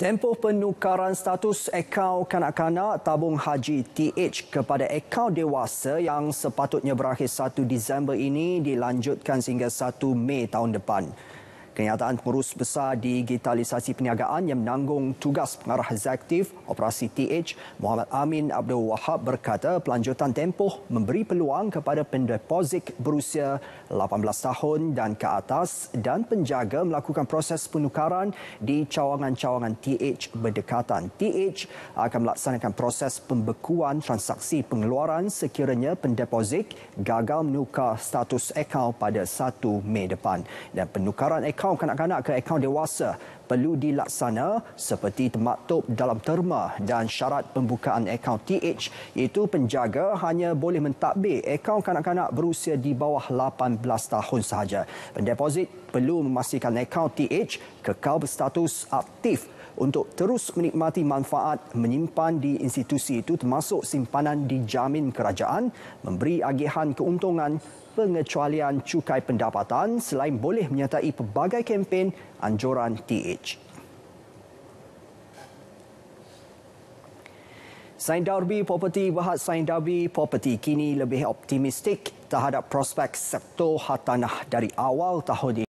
Tempoh penukaran status akaun kanak-kanak tabung haji TH kepada akaun dewasa yang sepatutnya berakhir 1 Disember ini dilanjutkan sehingga 1 Mei tahun depan. Kenyataan pengurus besar digitalisasi perniagaan yang menanggung tugas pengarah eksekutif operasi TH Muhammad Amin Abdul Wahab berkata pelanjutan tempoh memberi peluang kepada pendeposit berusia 18 tahun dan ke atas dan penjaga melakukan proses penukaran di cawangan-cawangan TH berdekatan. TH akan melaksanakan proses pembekuan transaksi pengeluaran sekiranya pendeposit gagal menukar status akaun pada 1 Mei depan. Dan penukaran akaun kaum kanak-kanak ke akaun dewasa perlu dilaksana seperti termaktub dalam terma dan syarat pembukaan akaun TH iaitu penjaga hanya boleh mentadbir akaun kanak-kanak berusia di bawah 18 tahun sahaja. Pendeposit perlu memastikan akaun TH kekal berstatus aktif untuk terus menikmati manfaat menyimpan di institusi itu termasuk simpanan dijamin kerajaan memberi agihan keuntungan pengecualian cukai pendapatan selain boleh menyertai pelbagai kempen anjuran TH. Sain Darby Property Wahat Sain Darby Property kini lebih optimistik terhadap prospek sektor hartanah dari awal tahun ini.